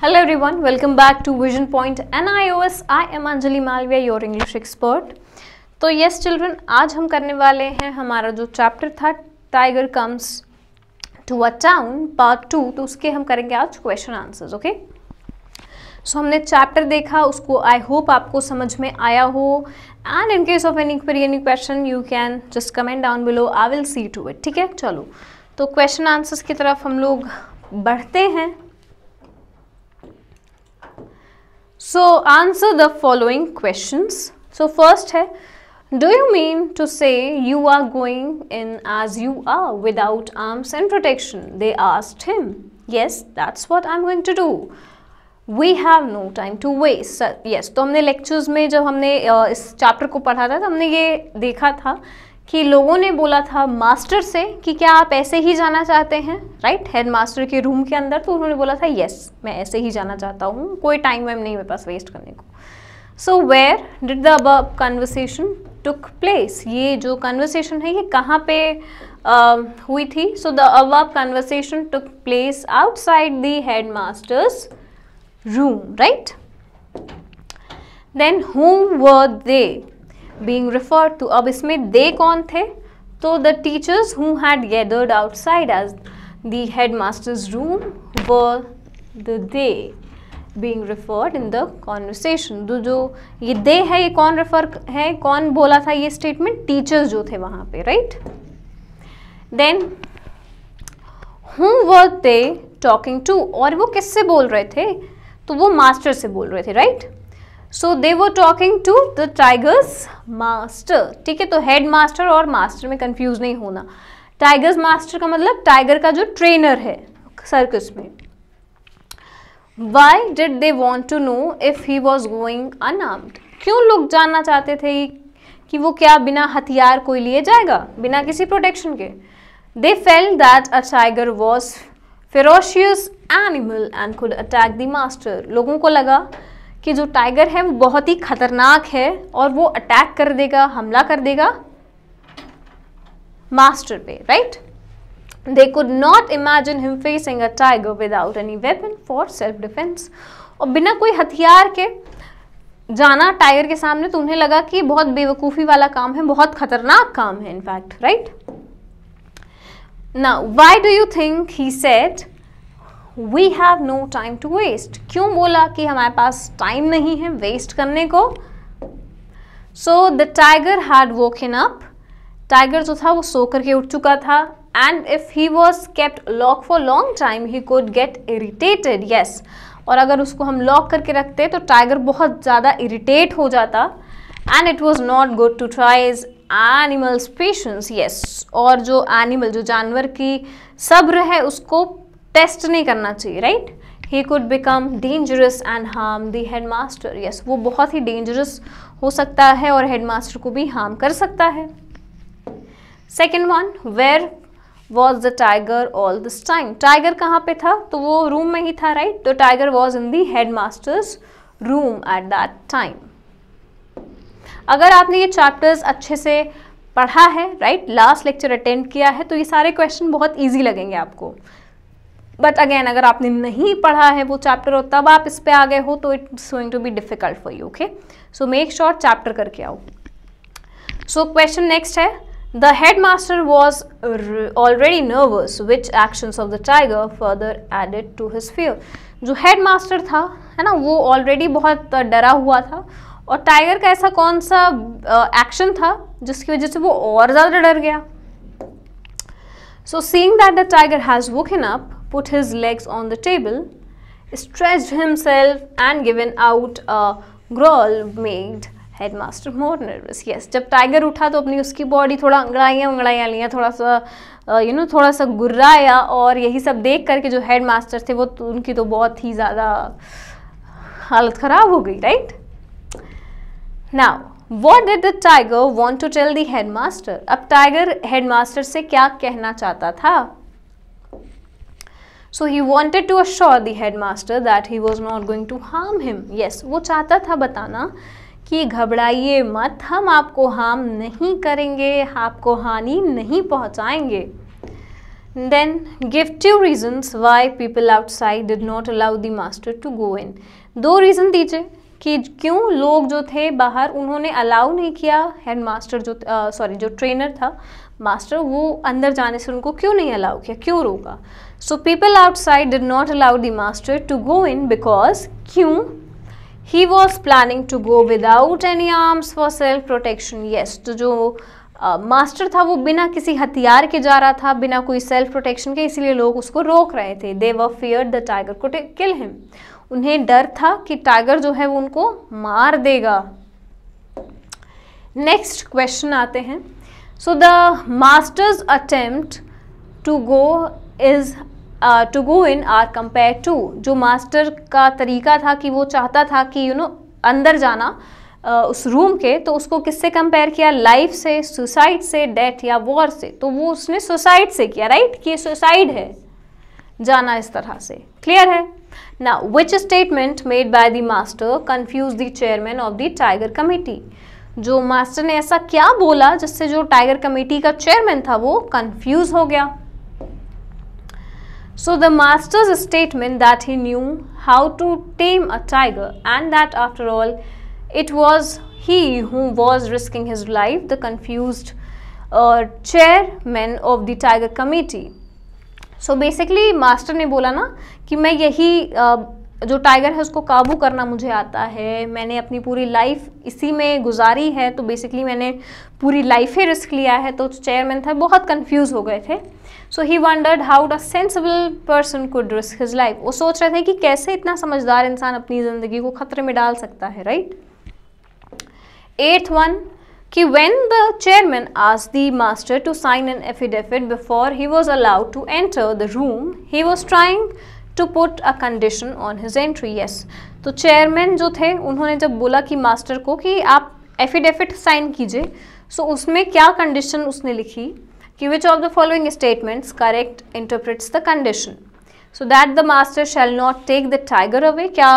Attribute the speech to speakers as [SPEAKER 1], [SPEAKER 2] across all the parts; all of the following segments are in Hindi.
[SPEAKER 1] Hello everyone, welcome back to Vision Point NIOS. I am Anjali Malviya, your English expert. तो यस चिल्ड्रन आज हम करने वाले हैं हमारा जो चैप्टर था tiger comes to a town part two तो उसके हम करेंगे आज क्वेश्चन आंसर्स ओके सो हमने चैप्टर देखा उसको आई होप आपको समझ में आया हो and in case of any query any question you can just comment down below I will see to it ठीक है चलो तो क्वेश्चन आंसर्स की तरफ हम लोग बढ़ते हैं So answer the following questions. So first है do you mean to say you are going in as you are without arms and protection? They asked him. Yes, that's what I'm going to do. We have no time to waste. Yes. तो हमने lectures में जब हमने uh, इस chapter को पढ़ा था तो हमने ये देखा था कि लोगों ने बोला था मास्टर से कि क्या आप ऐसे ही जाना चाहते हैं राइट हेड मास्टर के रूम के अंदर तो उन्होंने बोला था यस मैं ऐसे ही जाना चाहता हूँ कोई टाइम वाइम नहीं मेरे पास वेस्ट करने को so where did the above conversation took place ये जो कन्वर्सेशन है ये कहाँ पे uh, हुई थी so the above conversation took place outside the head masters room right then whom were they being referred to. ab isme they kon the so the teachers who had gathered outside as the headmaster's room were the they being referred in the conversation. do jo ye they hai ye kon refer hai kon bola tha ye statement teachers jo the wahan pe right? Then who were they talking to aur wo kisse bol rahe the to wo master se bol rahe the right? So they वो talking to the tigers master ठीक है तो हेड मास्टर और मास्टर में कंफ्यूज नहीं होना टाइगर्स मास्टर का मतलब टाइगर का जो ट्रेनर है सर्कस में why did they want to know if he was going unarmed क्यों लोग जानना चाहते थे कि वो क्या बिना हथियार कोई लिए जाएगा बिना किसी प्रोटेक्शन के they felt that a tiger was ferocious animal and could attack the master लोगों को लगा कि जो टाइगर है वो बहुत ही खतरनाक है और वो अटैक कर देगा हमला कर देगा मास्टर पे right they could not imagine him facing a tiger without any weapon for self defence और बिना कोई हथियार के जाना टाइगर के सामने तो उन्हें लगा कि बहुत बेवकूफ़ी वाला काम है बहुत खतरनाक काम है इनफैक्ट राइट ना why do you think he said we have no time to waste क्यों बोला कि हमारे पास टाइम नहीं है वेस्ट करने को so the tiger had woken up tiger जो था वो सो करके उठ चुका था and if he was kept lock for long time he could get irritated yes और अगर उसको हम लॉक करके रखते तो टाइगर बहुत ज़्यादा इरीटेट हो जाता and it was not good to tries animals patience yes और जो एनिमल जो जानवर की सब्र है उसको टेस्ट नहीं करना चाहिए right he could become dangerous and harm the head master yes वो बहुत ही डेंजरस हो सकता है और हेड मास्टर को भी हार्म कर सकता है second one where was the tiger all this time tiger कहाँ पे था तो वो रूम में ही था राइट right? तो tiger was in the head masters room at that time अगर आपने ये चैप्टर्स अच्छे से पढ़ा है राइट लास्ट लेक्चर अटेंड किया है तो ये सारे क्वेश्चन बहुत ईजी लगेंगे आपको बट अगेन अगर आपने नहीं पढ़ा है वो चैप्टर और तब आप इस पर आ गए हो तो it's going to be difficult for you okay so make sure chapter करके आओ सो क्वेश्चन नेक्स्ट है the head master was already nervous which action of the tiger further added to his fear जो हेड मास्टर था है ना वो ऑलरेडी बहुत डरा हुआ था और टाइगर का ऐसा कौन सा एक्शन था जिसकी वजह से वो और ज़्यादा डर गया so seeing that the tiger has woken up put his legs on the table, stretched himself and given out a growl made headmaster more nervous yes जब टाइगर उठा तो अपनी उसकी बॉडी थोड़ा अंगड़ाइयाँ उंगड़ाइयाँ लिया थोड़ा सा यू नो थोड़ा सा गुर्राया और यही सब देख करके जो हेड मास्टर थे वो तो, उनकी तो बहुत ही ज़्यादा हालत ख़राब हो गई right now what did the tiger want to tell the head master अब टाइगर हेड मास्टर से क्या कहना चाहता था so he wanted to assure the head master that he was not going to harm him yes वो चाहता था बताना कि घबराइए मत हम आपको हार्म नहीं करेंगे आपको हानि नहीं पहुँचाएंगे then give two reasons why people outside did not allow the master to go in दो रीज़न दीजिए कि क्यों लोग जो थे बाहर उन्होंने अलाउ नहीं किया हेड मास्टर जो सॉरी जो ट्रेनर था मास्टर वो अंदर जाने से उनको क्यों नहीं अलाउ किया क्यों रोका so people outside did not allow the master to go in because क्यों he was planning to go without any arms for self protection yes तो जो मास्टर uh, था वो बिना किसी हथियार के जा रहा था बिना कोई सेल्फ प्रोटेक्शन के इसीलिए लोग उसको रोक रहे थे दे व फियर द टाइगर को किल हिम उन्हें डर था कि टाइगर जो है वो उनको मार देगा नेक्स्ट क्वेश्चन आते हैं so the master's attempt to go is to go in are compare to जो मास्टर का तरीका था कि वो चाहता था कि यू you नो know, अंदर जाना uh, उस रूम के तो उसको किससे कंपेयर किया लाइफ से सुसाइड से डेथ या वॉर से तो वो उसने सुसाइड से किया राइट right? कि सुसाइड है जाना इस तरह से क्लियर है ना which statement made by the master confuse the chairman of the tiger committee जो मास्टर ने ऐसा क्या बोला जिससे जो टाइगर कमेटी का चेयरमैन था वो कंफ्यूज हो गया so the master's statement that he knew how to tame a tiger and that after all it was he who was risking his life the confuse chairman of the tiger committee so basically master ने बोला ना कि मैं यही uh, जो टाइगर है उसको काबू करना मुझे आता है मैंने अपनी पूरी लाइफ इसी में गुजारी है तो बेसिकली मैंने पूरी लाइफ ही रिस्क लिया है तो चेयरमैन था बहुत कंफ्यूज हो गए थे so he wondered how a sensible person could risk his life वो सोच रहे थे कि कैसे इतना समझदार इंसान अपनी ज़िंदगी को ख़तरे में डाल सकता है राइट एट्थ वन कि वेन द चेयरमैन आज the master to sign an affidavit before he was allowed to enter the room he was trying to put a condition on his entry yes तो चेयरमैन जो थे उन्होंने जब बोला कि मास्टर को कि आप एफिडेविट साइन कीजिए सो so, उसमें क्या कंडीशन उसने लिखी कि which of the following statements correct interprets the condition so that the master shall not take the tiger away क्या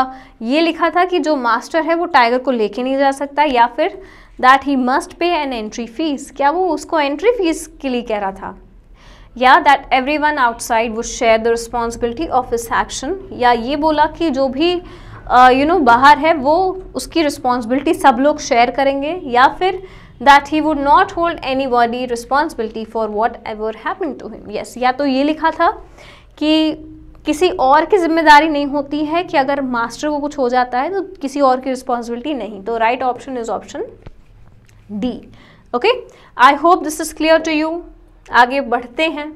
[SPEAKER 1] ये लिखा था कि जो मास्टर है वो टाइगर को लेके नहीं जा सकता या फिर that he must pay an entry fees क्या वो उसको एंट्री फीस के लिए कह रहा था या that every one outside would share the responsibility of this action या ये बोला कि जो भी यू uh, नो बाहर है वो उसकी रिस्पॉन्सिबिलिटी सब लोग शेयर करेंगे या फिर that he would not hold anybody responsibility for whatever happen to him yes या तो ये लिखा था कि किसी और की जिम्मेदारी नहीं होती है कि अगर मास्टर को कुछ हो जाता है तो किसी और की रिस्पॉन्सिबिलिटी नहीं तो right option is option D okay I hope this is clear to you आगे बढ़ते हैं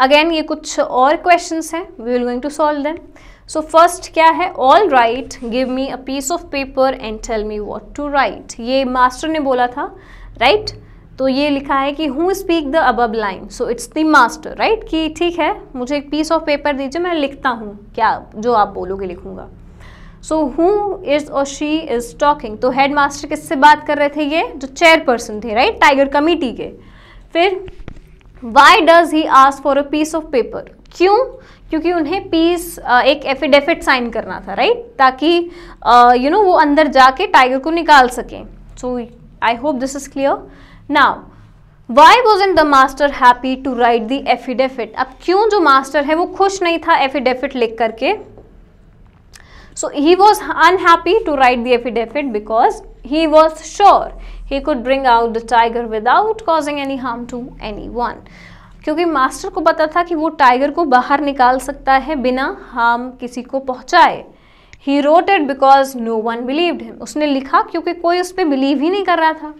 [SPEAKER 1] अगेन ये कुछ और क्वेश्चंस हैं we will going to solve them so first क्या है all right give me a piece of paper and tell me what to write ये मास्टर ने बोला था राइट right? तो ये लिखा है कि who speak the above line so it's the master right कि ठीक है मुझे एक पीस ऑफ पेपर दीजिए मैं लिखता हूँ क्या जो आप बोलोगे लिखूंगा सो हु इज़ और शी इज़ टॉकिंग तो हेड मास्टर किससे बात कर रहे थे ये जो चेयरपर्सन थे राइट टाइगर कमेटी के फिर why does he ask for a piece of paper क्यों क्योंकि उन्हें पीस एक एफिडेविट साइन करना था राइट ताकि यू नो you know, वो अंदर जाके टाइगर को निकाल सकें so I hope this is clear now Why wasn't the master happy to write the affidavit? अब क्यों जो master है वो खुश नहीं था affidavit लिख करके so he was unhappy to write the affidavit because he was sure he could bring out the tiger without causing any harm to anyone. क्योंकि मास्टर को पता था कि वो टाइगर को बाहर निकाल सकता है बिना हार्म किसी को पहुंचाए he wrote it because no one believed him उसने लिखा क्योंकि कोई उस पर बिलीव ही नहीं कर रहा था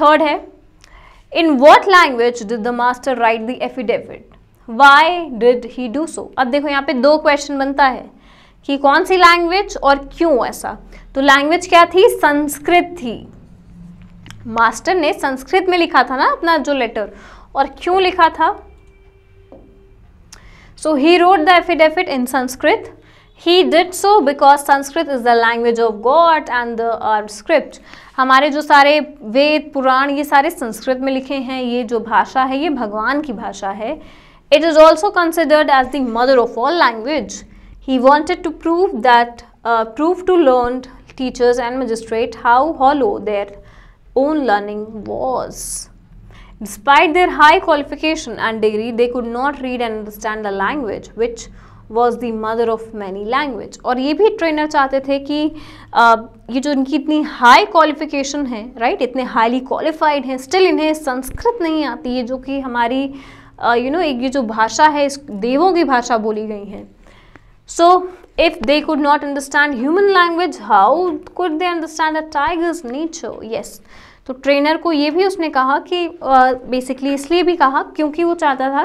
[SPEAKER 1] थर्ड है in what language did the master write the affidavit why did he do so अब देखो यहाँ पे दो क्वेश्चन बनता है कि कौन सी लैंग्वेज और क्यों ऐसा तो लैंग्वेज क्या थी संस्कृत थी मास्टर ने संस्कृत में लिखा था ना अपना जो लेटर और क्यों लिखा था so he wrote the affidavit in Sanskrit he did so because sanskrit is the language of god and the our uh, script हमारे जो सारे वेद पुराण ये सारे संस्कृत में लिखे हैं ये जो भाषा है ये भगवान की भाषा है it is also considered as the mother of all language He wanted to prove that uh, prove to learned teachers and magistrate how hollow their own learning was. Despite their high qualification and degree, they could not read and understand the language, which was the mother of many language और ये भी ट्रेनर चाहते थे कि आ, ये जो इनकी इतनी हाई क्वालिफिकेशन है राइट इतने हाईली क्वालिफाइड हैं स्टिल इन्हें संस्कृत नहीं आती है जो कि हमारी यू नो एक ये जो भाषा है इस देवों की भाषा बोली गई है so if they could not understand human language how could they understand a tiger's nature yes तो ट्रेनर को ये भी उसने कहा कि बेसिकली इसलिए भी कहा क्योंकि वो चाहता था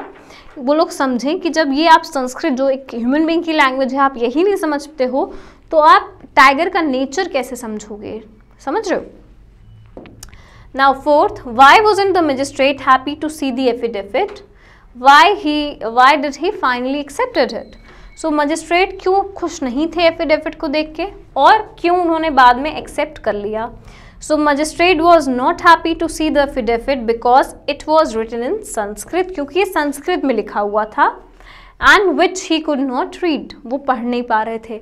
[SPEAKER 1] वो लोग समझें कि जब ये आप संस्कृत जो एक ह्यूमन बींग की लैंग्वेज है आप यही नहीं समझते हो तो आप टाइगर का नेचर कैसे समझोगे समझ रहे हो now fourth why wasn't the magistrate happy to see the affidavit why he why did he finally accepted it so magistrate क्यों खुश नहीं थे एफिडेविट को देख के और क्यों उन्होंने बाद में एक्सेप्ट कर लिया so magistrate was not happy to see the affidavit because it was written in Sanskrit क्योंकि ये संस्कृत में लिखा हुआ था and which he could not read वो पढ़ नहीं पा रहे थे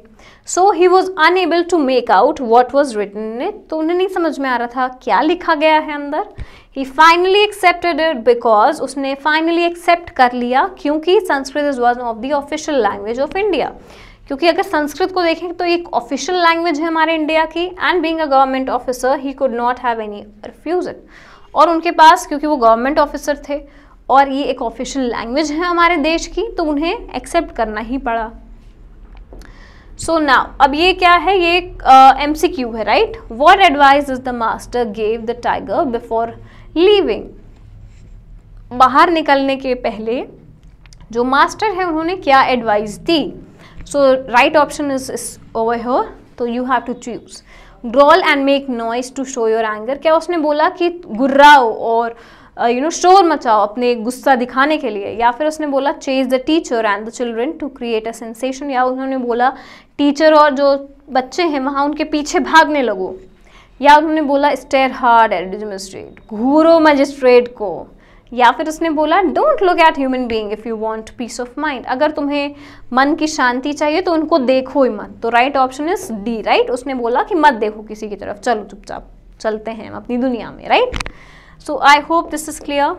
[SPEAKER 1] so he was unable to make out what was written in तो उन्हें नहीं समझ में आ रहा था क्या लिखा गया है अंदर he finally accepted it because उसने फाइनली एक्सेप्ट कर लिया क्योंकि Sanskrit is one of the official language of India क्योंकि अगर संस्कृत को देखें तो एक ऑफिशियल लैंग्वेज है हमारे इंडिया की and being a government officer he could not have any refuse it और उनके पास क्योंकि वो गवर्नमेंट ऑफिसर थे और ये एक ऑफिशियल लैंग्वेज है हमारे देश की तो उन्हें एक्सेप्ट करना ही पड़ा सो so नाउ अब ये क्या है ये एम सी क्यू है right what advice is the master gave the tiger before leaving बाहर निकलने के पहले जो मास्टर है उन्होंने क्या एडवाइस दी so right option is is over हो तो you have to choose growl and make noise to show your anger क्या उसने बोला कि गुर्राओ और uh, यू uh, नो शोर मचाओ अपने गुस्सा दिखाने के लिए या फिर उसने बोला chase the teacher and the children to create a sensation या उन्होंने बोला टीचर और जो बच्चे हैं वहाँ उनके पीछे भागने लगो या उन्होंने बोला स्टेयर हार्ड एट मजिस्ट्रेट घूरो मजिस्ट्रेट को या फिर उसने बोला don't look at human being if you want peace of mind अगर तुम्हें मन की शांति चाहिए तो उनको देखो ही मत तो right option is D right उसने बोला कि मत देखो किसी की तरफ चलो चुपचाप चलते हैं हम अपनी दुनिया में right right? so i hope this is clear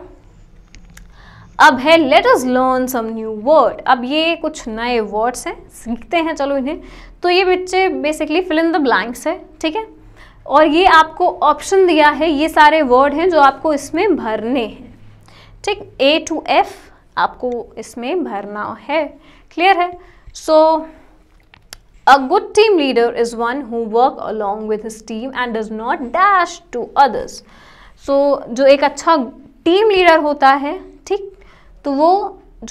[SPEAKER 1] अब है let us learn some new word अब ये कुछ नए वर्ड्स हैं सीखते हैं चलो इन्हें तो ये बच्चे basically fill in the blanks है ठीक है और ये आपको ऑप्शन दिया है ये सारे वर्ड हैं जो आपको इसमें भरने हैं ठीक ए टू एफ आपको इसमें भरना है क्लियर है so a good team leader is one who work along with his team and does not dash to others so so, जो एक अच्छा टीम लीडर होता है ठीक तो वो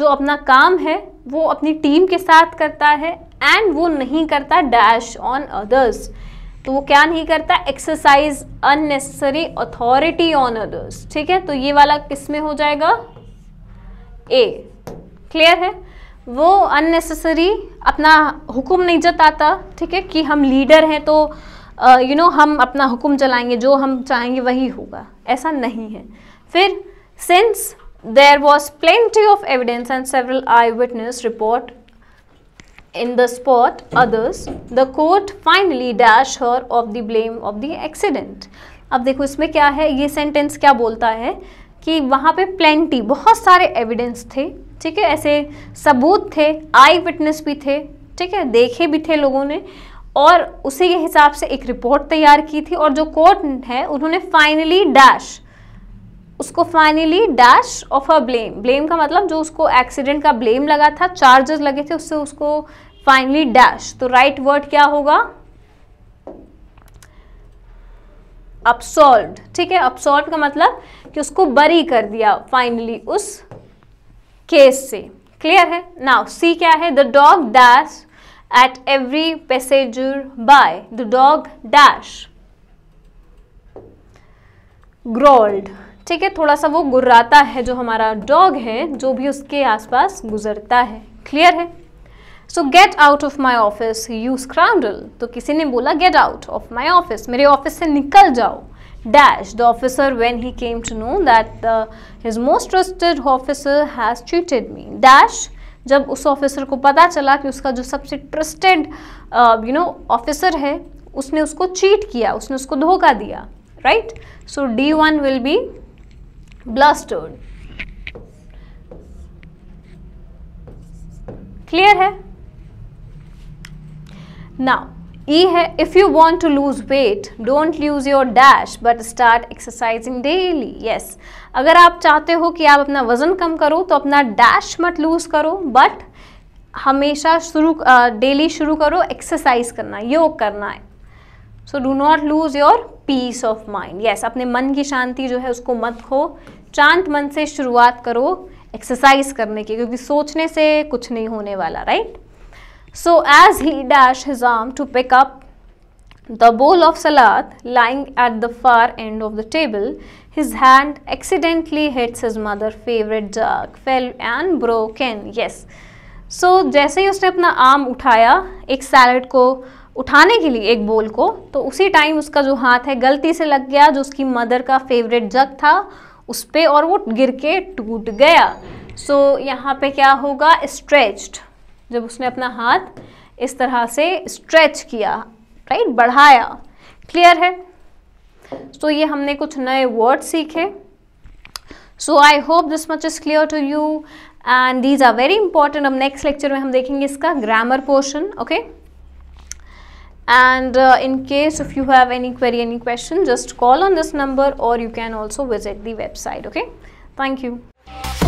[SPEAKER 1] जो अपना काम है वो अपनी टीम के साथ करता है एंड वो नहीं करता डैश ऑन अदर्स तो वो क्या नहीं करता exercise unnecessary authority on others ठीक है तो ये वाला किस में हो जाएगा ए क्लियर है वो अननेसेसरी अपना हुक्म नहीं जताता ठीक है कि हम लीडर हैं तो यू नो हम अपना हुक्म चलाएंगे जो हम चाहेंगे वही होगा ऐसा नहीं है फिर since there was plenty of evidence and several eye witness report in the spot others the court finally dash her of the blame of the accident अब देखो इसमें क्या है ये सेंटेंस क्या बोलता है कि वहाँ पे प्लेंटी बहुत सारे एविडेंस थे ठीक है ऐसे सबूत थे आई विटनेस भी थे ठीक है देखे भी थे लोगों ने और उसी के हिसाब से एक रिपोर्ट तैयार की थी और जो कोर्ट है उन्होंने फाइनली डैश उसको finally dash of a blame blame का मतलब जो उसको एक्सीडेंट का ब्लेम लगा था चार्जेस लगे थे उससे उसको फाइनली डैश तो राइट right वर्ड क्या होगा अपसॉल्व ठीक है अपसॉल्व का मतलब कि उसको बरी कर दिया फाइनली उस केस से क्लियर है नाउ सी क्या है the dog dash at every passenger by the dog dash growled ठीक है थोड़ा सा वो गुर्राता है जो हमारा डॉग है जो भी उसके आसपास गुजरता है क्लियर है so get out of my office you scramble तो किसी ने बोला get out of my office मेरे ऑफिस से निकल जाओ dash the officer when he came to know that his most trusted officer has cheated me dash जब उस ऑफिसर को पता चला कि उसका जो सबसे ट्रस्टेड यू नो ऑफिसर है उसने उसको चीट किया उसने उसको धोखा दिया right so D one will be blastered clear है नाउ E है if you want to lose weight don't lose your dash but start exercising daily yes अगर आप चाहते हो कि आप अपना वज़न कम करो तो अपना डैश मत लूज़ करो बट हमेशा शुरू डेली शुरू करो एक्सरसाइज करना योग करना है so do not lose your peace of mind yes अपने मन की शांति जो है उसको मत खो शांत मन से शुरुआत करो एक्सरसाइज करने की क्योंकि सोचने से कुछ नहीं होने वाला right right? So as he dashed his arm to pick up the bowl of salad lying at the far end of the table, his hand accidentally hits his mother's favorite jug, fell and broken Yes. So jaise hi usne apna arm uthaya ek salad ko उठाने के लिए एक बोल को तो उसी टाइम उसका जो हाथ है गलती से लग गया जो उसकी मदर का फेवरेट जग था उस पर और वो गिर के टूट गया सो so, यहाँ पे क्या होगा स्ट्रेच्ड जब उसने अपना हाथ इस तरह से स्ट्रेच किया राइट बढ़ाया क्लियर है सो तो so, ये हमने कुछ नए वर्ड सीखे so I hope this much is clear to you and these are very important अब नेक्स्ट लेक्चर में हम देखेंगे इसका grammar portion okay and in case if you have any query any question just call on this number और you can also visit the website okay thank you